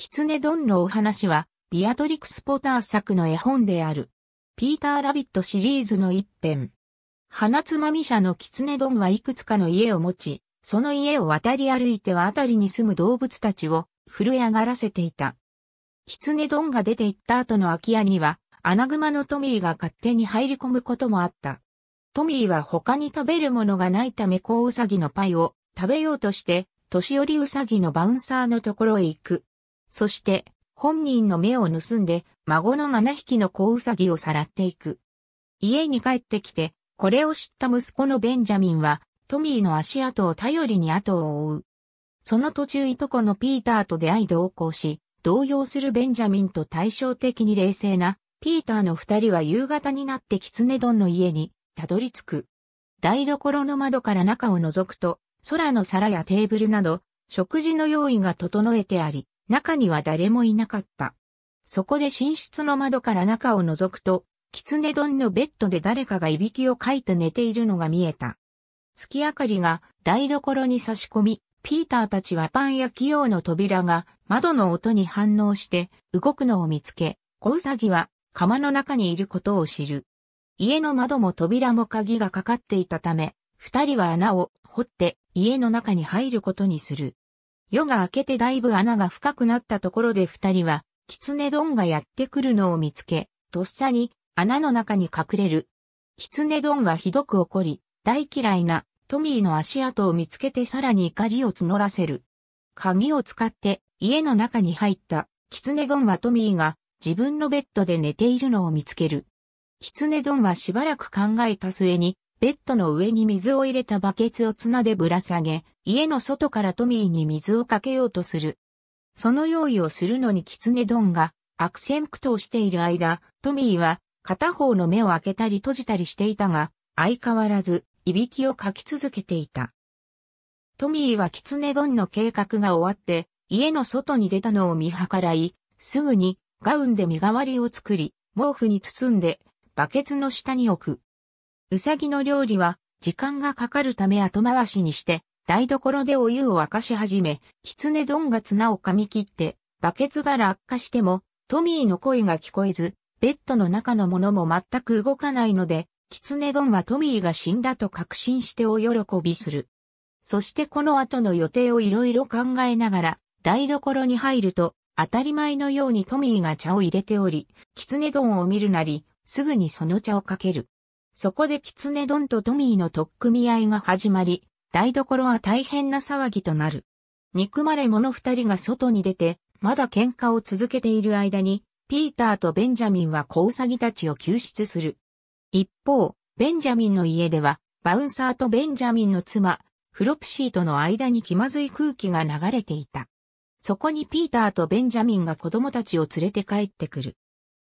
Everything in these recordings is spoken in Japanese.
狐ドンのお話は、ビアトリクス・ポター作の絵本である。ピーター・ラビットシリーズの一編。花つまみ社の狐ドンはいくつかの家を持ち、その家を渡り歩いてはあたりに住む動物たちを震え上がらせていた。狐ドンが出て行った後の空き家には、アナグマのトミーが勝手に入り込むこともあった。トミーは他に食べるものがないため子ウサギのパイを食べようとして、年寄りウサギのバウンサーのところへ行く。そして、本人の目を盗んで、孫の七匹の子ウサギをさらっていく。家に帰ってきて、これを知った息子のベンジャミンは、トミーの足跡を頼りに後を追う。その途中いとこのピーターと出会い同行し、動揺するベンジャミンと対照的に冷静な、ピーターの二人は夕方になってキツネドンの家に、たどり着く。台所の窓から中を覗くと、空の皿やテーブルなど、食事の用意が整えてあり、中には誰もいなかった。そこで寝室の窓から中を覗くと、狐丼のベッドで誰かがいびきをかいて寝ているのが見えた。月明かりが台所に差し込み、ピーターたちはパン焼き用の扉が窓の音に反応して動くのを見つけ、小ウサギは釜の中にいることを知る。家の窓も扉も鍵がかかっていたため、二人は穴を掘って家の中に入ることにする。夜が明けてだいぶ穴が深くなったところで二人は、狐どんがやってくるのを見つけ、とっさに穴の中に隠れる。狐どんはひどく怒り、大嫌いなトミーの足跡を見つけてさらに怒りを募らせる。鍵を使って家の中に入った狐どんはトミーが自分のベッドで寝ているのを見つける。狐どんはしばらく考えた末にベッドの上に水を入れたバケツを綱でぶら下げ、家の外からトミーに水をかけようとする。その用意をするのにキツネドンが悪戦苦闘している間、トミーは片方の目を開けたり閉じたりしていたが、相変わらず、いびきをかき続けていた。トミーはキツネドンの計画が終わって、家の外に出たのを見計らい、すぐにガウンで身代わりを作り、毛布に包んで、バケツの下に置く。うさぎの料理は、時間がかかるため後回しにして、台所でお湯を沸かし始め、狐丼が綱を噛み切って、バケツが落下しても、トミーの声が聞こえず、ベッドの中のものも全く動かないので、狐丼はトミーが死んだと確信してお喜びする。そしてこの後の予定をいろいろ考えながら、台所に入ると、当たり前のようにトミーが茶を入れており、狐丼を見るなり、すぐにその茶をかける。そこでキツネドンとトミーの取っ組み合いが始まり、台所は大変な騒ぎとなる。憎まれ者二人が外に出て、まだ喧嘩を続けている間に、ピーターとベンジャミンは子ウサギたちを救出する。一方、ベンジャミンの家では、バウンサーとベンジャミンの妻、フロプシーとの間に気まずい空気が流れていた。そこにピーターとベンジャミンが子供たちを連れて帰ってくる。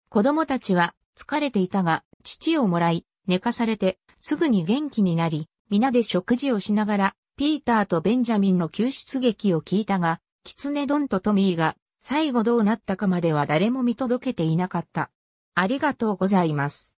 子供たちは疲れていたが、父をもらい、寝かされて、すぐに元気になり、皆で食事をしながら、ピーターとベンジャミンの救出劇を聞いたが、キツネドンとトミーが、最後どうなったかまでは誰も見届けていなかった。ありがとうございます。